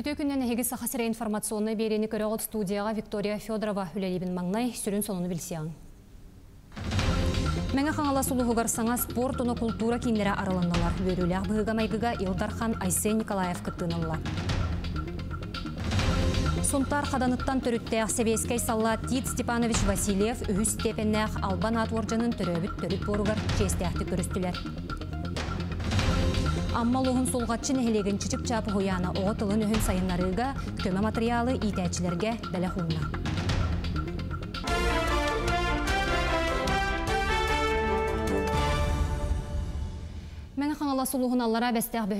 Үтө күннен егіз сақасыра информационны берені көрі студияға Виктория Федорова үлелебін маңнай сүрін соныны білсияң. Мәңі қаңала сұлығығыр саңа спорт, оны культура кейінлері араланналар. Бөрілі ақбығыға майғыға Илдархан Айсен Николаев күттіңалла. Сонтар қаданыттан түріттәқ сәбескәй салла Тит Степанович Васильев үхіс әқ Албан Атворжының түрі түріп кесті әқті көрістілер. Амма оғын солғатчын әйлеген чичіп чапы хуяна оғы тылын өхін сайынларыға көмі материалы итәчілерге бәлі Алла сулуғын аллара бәстәқ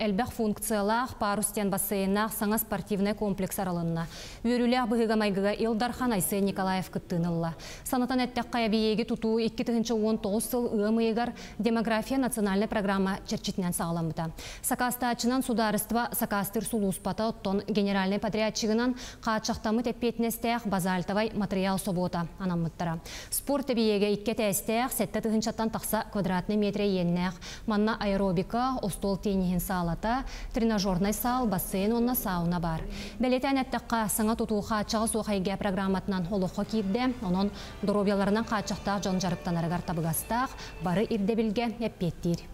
әлбәқ функциялақ парустен бассейнақ саңа спортивный комплекс аралынна. Өрілі бұғыға майғыға Илдархан Айсы Николаев күттінілла. Санатан әттәқ қайабиеге тұту 2019 сыл ұымыйғар демография национальный программа черчетінен сағаламыда. сакаста ачынан сударыства Сақастыр оттон генеральный подрядчигынан қачақтамы тәппетінестәқ базальтавай материал собота анамыттыра. Спорт әбиеге икке тәстәқ сәтті тұхыншаттан тақса квадратный метр еннәқ. Манна аэро аэробика, остол тейнеген салата, тренажерный сал, бассейн онна сауна бар. Бәлетән әттіққа сыңа тұтуы қатшығы соқайге программатынан олыққа кейді, оның дұробияларынан қачықта жон жарықтан арығар табығастақ, бары ирдебілге әппеттер.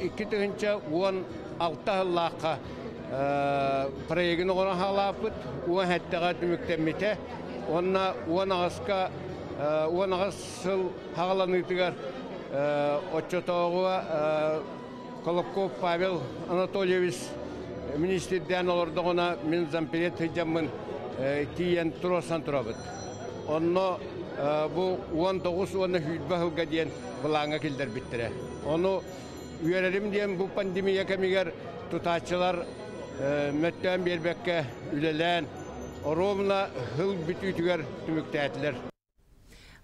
2-10 э, 16 лақа э, проегін оғына халапыт, он әттіға дүміктемете, онна оған ағасқа, э, оған ағас сыл хағаланытығар Э, отчетоғуа э, Колобков Павел Анатольевич министрден олордоғына мен зампелет хыджаммын э, киен тросан тұрабыт. Онно бұл 19 оны хүйтбәхуға дейін бұлаңа келдер біттірі. Оны үйерерім дейін бұл пандемия кәмегер тұтатшылар мәттен бербәкке үлелән, Ровно хыл бүтүтүгер түмүктәтләр.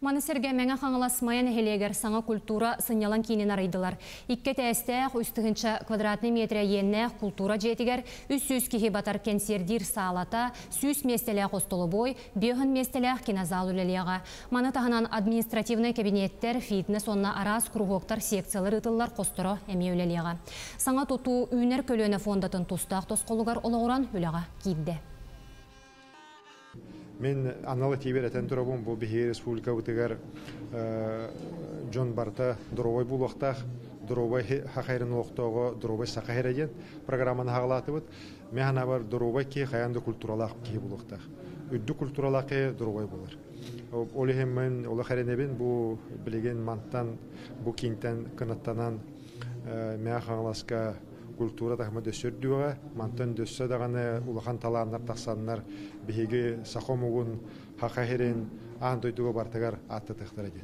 Маны сәрге мәңі қаңыласмаян саңа культура сынялан кейінен арайдылар. Икке тәстәқ үстігінші квадратный метрі еңіне культура жетігер, үс сөз кейі батар кенсердир саалата, сөз местелі қостылы бой, беғын местелі кинозал үлелеға. Маны тағынан административный кабинеттер, фитнес, онна арас кругоктар секциялар ытыллар қостыры әме үлелеға. Саңа тоту үнер көлөне фондатын тұстақ тосқолығар олығыран үлеға кейді. Мен аналы тибер әтен тұрабым, бұл республика бұтығар жон барта дұрубай бұл уақтақ, дұрубай хақайрын уақтауға, дұрубай сақайыр программаны хағылаты бұд. Мен ана бар дұрубай ке қаянды культуралақ ке бұл Үдді культуралақ ке дұрубай болар. Ол ехем мен олы қаренебен бұл білеген манттан, бұл кенттен, кынаттанан, мен қаңыласқа культура тахмы дөссөр дуга, мантан дөссө даганы улахан таланнар тахсаннар биһиги сахомугун херен аан дойдуга бартагар атты тыхтар эди.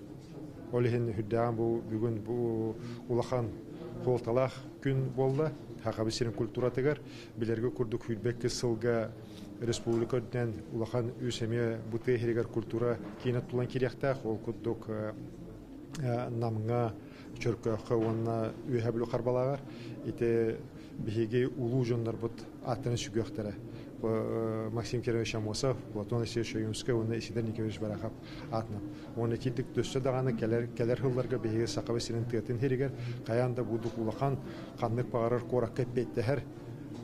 Олихин хүддаган бу бүгін бу улахан холталах күн болду. Хахабисин культура тегер билерге курдук хүдбекке сылга республикадан улахан үсеме бутехригер культура кинат тулан киряхта ол курдук э, намга чөркөхө уонна үһәбүлү харбалагар ите биһиги улуу жоннор бут аттыны сүгөхтере э, Максим Кирович Амосов, Платон Алексеевич Юнска, он Исидор Николаевич Барахап атна. Он китик төссө даганы келер келер хылларга беге сакабы сирин тетин хиригер, каянда будук улахан каннык багарар коракка петтехер,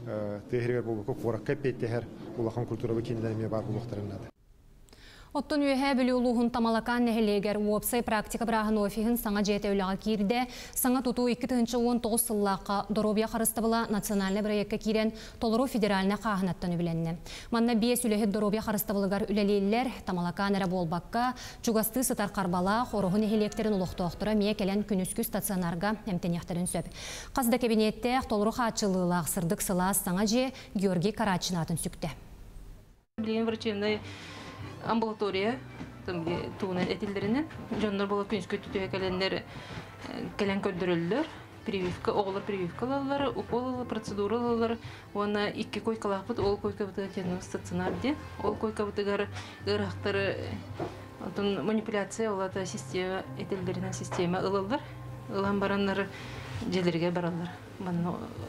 э, техригер булбук коракка петтехер улахан культурабы киндеме бар булуктарынады. Оттон үйе білі ұлуғын тамалакан нәхелегер уопсай практика бірағын офиғын саңа жеті өліға керде, саңа тұту 2-19 сыллаққа доробия қарыстабыла национальны бірекке керен Толыру федеральны қағынаттан өбіленні. Манна бес үлігі доробия қарыстабылығар үлелелер тамалакан әрі болбаққа, чугасты сытар карбала қорығын нәхелектерін ұлықты оқтыра мие келен күніскі стационарға әмтенектерін сөп. Қазды кабинетте Толыру қатшылығылы ақсырдық сыла саңа же Георгий Карачинатын сүкті. Блин, амбулатория туунан этилдеринен жоннор болуп күнүскө түтүөкелендер э, келен көрдүрүлдүр прививка оголор прививка алалар укол алалар процедура алалар уона икки койкалаапыт ол койка стационар де ол койкабытыгар ырахтар э, манипуляция олата э, система этилдеринен система ылалар ылан бараннар желерге баралар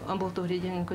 амбулатория деген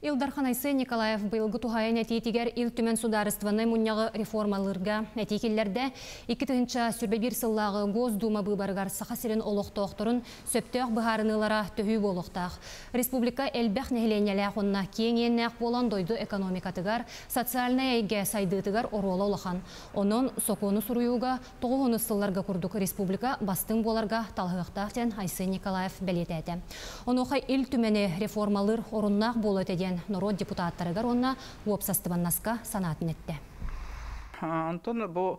Илдархан Айсы Николаев бұйылғы туғайын әтейтігер ил түмен сударыстываны мұнняғы реформалырға әтейкелерді 2-тігінші сүрбе бір сыллағы Госдума бұйбарғар сақасырын олықты оқтырын оқ бұхарынылара түхі болықтақ. Республика әлбәқ нәхіленелі қонна кеңеннәқ болан дойды экономикатығар, социальная әйге сайдытығар оруалы олыған. Оның соқуыны сұруюға, тоғығыны сылларға күрдік республика бастың боларға талғықтақтен Айсы Николаев бәлет әді. Онуға ил түмені реформалыр орыннақ болы кирен нород депутаттарыгар онна санатын етті. Антон Бо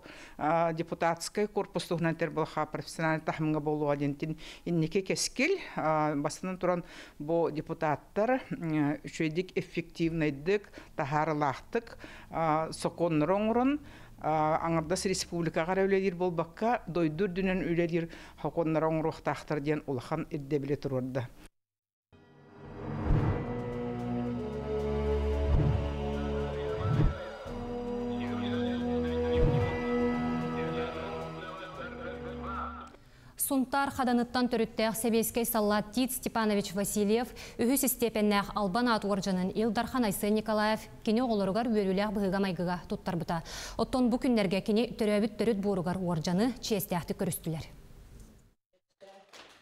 депутатская корпус был ха профессиональ тахмга болу адентин инники кескил басынан туран бо депутаттар үшөйдик эффективнайдык тахарлахтык соконроңрон аңырдас республикаға әуледер болбаққа дойдүр дүнен үйледер хоконнар оңруқтақтар ден улахан иддебіле тұрырды. Сунтар хаданыттан төріттәк салла Тит Степанович Васильев, үхіс степеннәк албана Атуаржанын Илдархан Айсы Николаев кене олырғар бөріләк бұғыға майғыға тұттар бұта. Оттон бүкіндерге күннерге кене төрәбіт төріт бұғырғар оржаны честәкті көрістілер.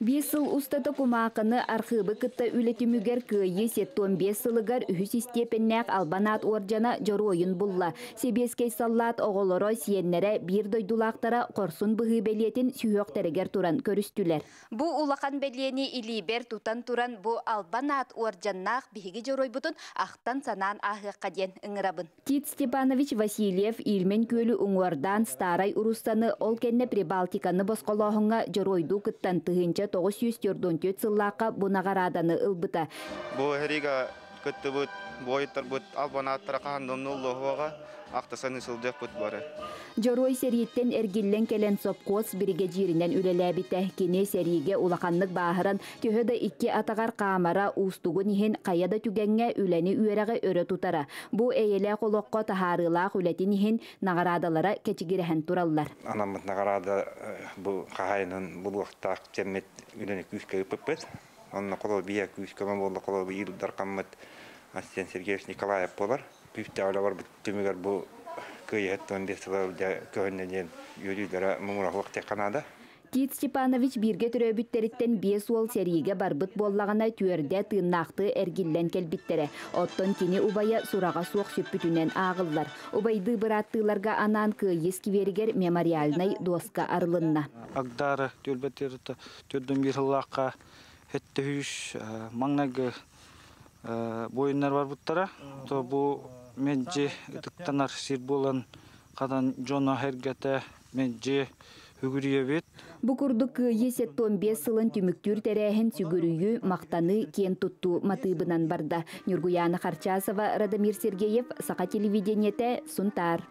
Бес сыл устаты кумақыны архыбы кытта үлетімігер күйе сеттон бес сылыгар үхіс истепеннәк албанат жана жоройын булла Себескей саллат оғолоро сиеннере бір дойдулақтара қорсун бұғы белетін сүйоқтарегер туран көрістілер. Бұ улақан белені илибер тутан туран бұ албанат орджаннақ бігі жорой бұтын ақтан санан ағыққа ден ыңырабын. Тит Степанович Васильев илмен көлі ұңуардан старай ұрыстаны ол Прибалтиканы босқолоғыңа жоройду кыттан тұхынча тоғыз жүз төрдүнтү цыллаакка аданы ылбыта көтті бұт, бойыттар бұт, албанаттар қаған домнулы оға ақтасан үсілдек бұт бары. Жорой сериеттен эргиллен келен сопкос бириге жиринен үлеләбите кине сериге улақанлык баахырын төһөдө икки атагар қамара устугу нихен каяда түгенге үлени үэрэге өрө тутара. Бу эйеле колокко тахарылаах үлети нихен нагарадалара кечигирэхэн тураллар. Анамыт нагарада э, бу кахайнын бу вактаак жеммет үлени күшкө онна коло бия күс көлөм болду коло бия илдар Астен Сергеевич Николаев болар. Пифте ала бар бүтүмегер бу кыйет 15 сылар да көннен юридера мумра вакыт канада. Кит Степанович бирге төрөбүттериттен 5 ол сериге барбыт боллағына түйерде тыыннақты әргиллен келбиттері. Оттон кини убайы сураға суық сүппүтінен ағыллар. Убайды бұраттыларға анан кыйес кивергер мемориалнай доска арылынна. Агдары төрбеттерді төрдің бирылаққа хеттехүш э, маңнагы э, бойыннар бар буттара то бу мен же ытыктанар сир болан кадан жоно хергете мен же Букурдук есет тон бес сылын түмүктүр тәрәһен сүгүрүйү мақтаны кен тутту матыбынан барда. Нюргуяна Харчасова, Радамир Сергеев, Сақа телевидениете, Сунтар.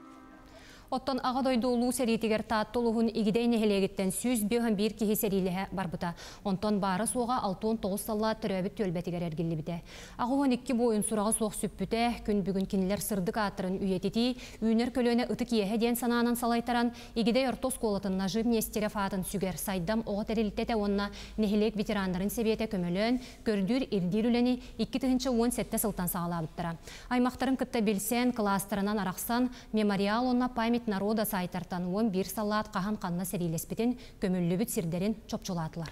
Оттон ағадойды ұлу сәритігер таттылығын егідей нәхелегіттен сүз бөғін бир кейі сәриліғі барбыта. Онтон бары соға 6 тогуз салла төрөбүт төлбәтігер әргілі біде. бойын сұраға соқ сүппіте, күн бүгін кинилер сырдық атырын үйететі, үйінер көлөне ұты киеге сананан салайтаран, игидей ортос колатын нажып нестере сүгер сайдам оға тәреліктеті онна нәхелек ветерандарын себеті көмілін, көрдүр ирдир үләні 2 түхінші сетте сылтан сағалабыттыра. Аймақтарын күтті белсән кластерынан арақсан, мемориал онна парламент народа сайтартан он бир салаат қахан қанна сәрелеспетен көміллібіт сирдерін чопчулатылар.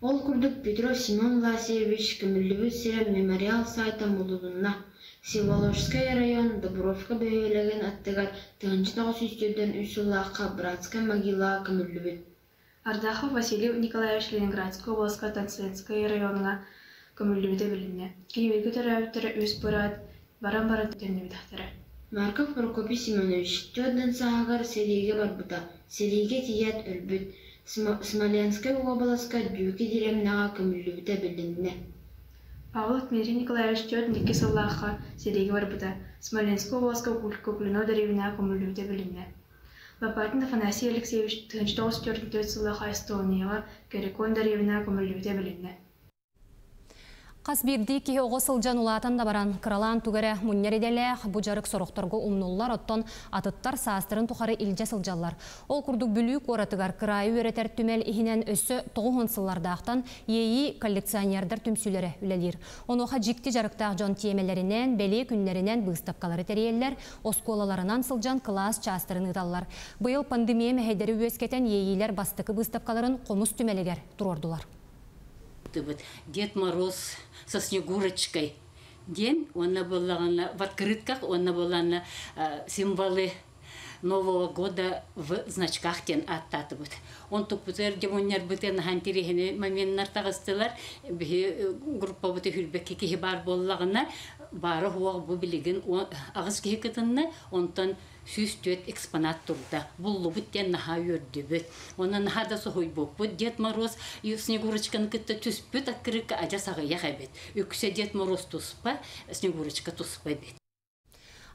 Ол күрдік Петро Семен Власевич көміллібіт сирем мемориал сайта мұлығына Сиволожская район Добровка бөйелеген аттыгар тығынчыдағы сүйстерден үсіллаққа Братска могила көміллібіт. Ардахов Василий Николаевич Ленинградская обласка Тацветская районына көміллібіті біліне. Кейбіргі түрі өз бұрат, баран баран дөнебі Марков Прокопий Семенович, тёдан сагагар селиге барбыта, селиге тият өлбүт, Смоленская обласка дюки диремнаға көмілуіті білінді. Павлов Дмитрий Николаевич тёдан декі салаға селиге барбыта, Смоленская обласка көкіліну деревінаға көмілуіті білінді. Лопатин Афанасий Алексеевич 1944 жылы Эстонияға Керекон деревінаға көмілуіті білінді. Қасбирдики оғысыл жанулатын да баран қыралан түгірі мұннеределі бұжарық сорықтарға ұмнуллар оттон атыттар саастырын тұқары илже сылжалар. Ол күрдік бүлік оратығар қырайы өретер түмел ихінен өсі тұғын ақтан ейі коллекционердер түмсілері үлелер. Оны оқа жарықта жон тиемелерінен, бәле күнлерінен бұғыстапқалары тәрелілер, осколаларынан сылжан класс частырын ұдалар. Бұйыл пандемия мәхедері үескетен ейілер бастықы выставкаларын қомыс түмелегер тұрордылар ты вот Дед Мороз со Снегурочкой день, она была она, в открытках, она была э, символы Нового года в значках тен аттатыбыт. Он тупутер демоннер бытен хантирихине моменттар тагыстылар, биһи э, группа быты хүрбекке киһи бар бары хуақ бұ білігін ағыз кеге онтан сүз төт экспонат тұрды. Бұллы лубуттен наға өрді бұт. Оны наға да сұхой Дед Мороз, Снегурочканы күтті түс бұт, ажа сағая қабет. Үксе Дед Мороз туспа Снегурочка тұспа бет.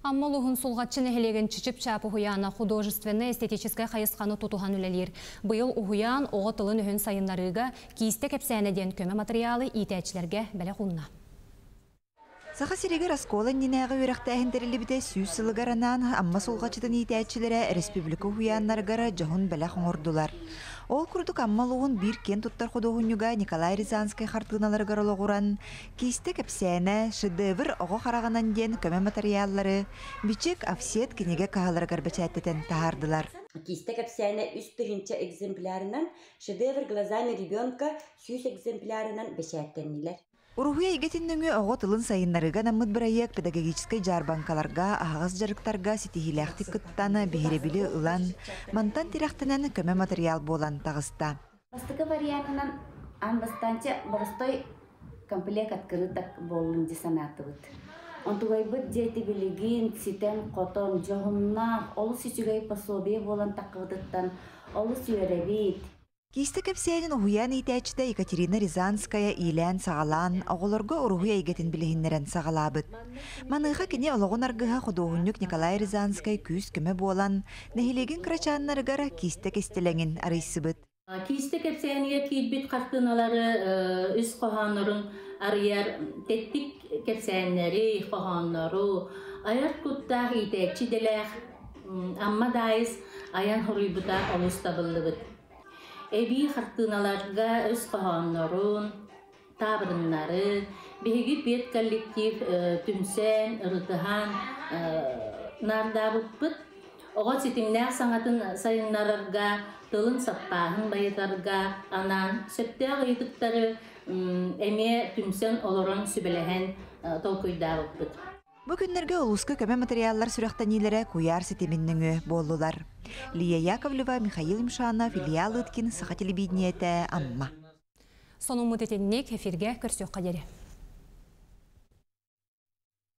Аммолуғын сулғатчыны хелеген чичип чапы хуяна художественны эстетическай хайысканы тутуган үлелер. Бұйыл ухуян ого тылын үхін сайынларыға кепсәнеден көмі материалы итәчілерге бәлі құнна. Саха сиригер аскола нинағы өрәқті әхіндерілібіде сүйіз сылығаранан амма солғачыдын етәтчілері республика хуяннаргара жохын бәлі қоңырдылар. Ол күрдік аммалуын бір кен тұттар құдығынюға Николай Рязанский қартығыналарға олығыран, кейсті кәпсәне, шедевр оғы қарағанан ден көмі материаллары, бичек афсет кенеге қағаларға бәчәттетен тағардылар. Кейсті кәпсәне үз түрінші экземплярынан, шедевр глазами ребенка сүйіс экземплярынан бәчәттенілер. Уруһуя игетиннүңү ого тылын сайыннарыга наммыт бирайек педагогической жарбанкаларга, ағыз жарыктарга ситихилэхтик кыттаны бихеребили ұлан, мантан тирахтынан көмө материал болан тағыста. Бастыгы вариантынан анбастанча бұрыстой комплект открыток болын десанатыбыт. бұд. дейті билигин, ситен, қотон, жоғынна, олы сичугай пособие болан такыбыттан, олы сүйеребит. Кисті кәпсәйін ұйан етәчті Екатерина Рязанская илән сағалан, оғылырғы ұруғы әйгетін білігіннерін сағалабыт. Маныға кіне олығын арғыға құдуғынлік Николай Рязанскай күйіз кеме болан, нәхилеген крачаннарғар кисті кестіләңін арайсыбыт. Кисті кәпсәйінге кейдбіт қақтыналары э, үз қоғанырын арыяр теттік кәпсәйінлері қоғанлары, аяр құттақ етәчі діләқ, амма дайыз аян хұрыйбыта олыстабылды бұд эби хартыналарга өз каһааннорун табырыннары биһиги бет коллектив э, түнсен ырытыхан э, нардабыппыт Оға ситимнээх саңатын сайыннарарга тылын саппааһын байытарга анаан сөптөөх ыйытыктары эме түмсен олорон сүбэлэһэн э, толкуйдабыппыт Бу күннерге улуска көмә материаллар сүрәхтәниләре куяр сетеминнең болдылар. Лия Яковлева, Михаил Имшанов, Илья Лыткин, Саха телевидениетә Амма. Соның мөтетеннек эфиргә көрсөк кадәре.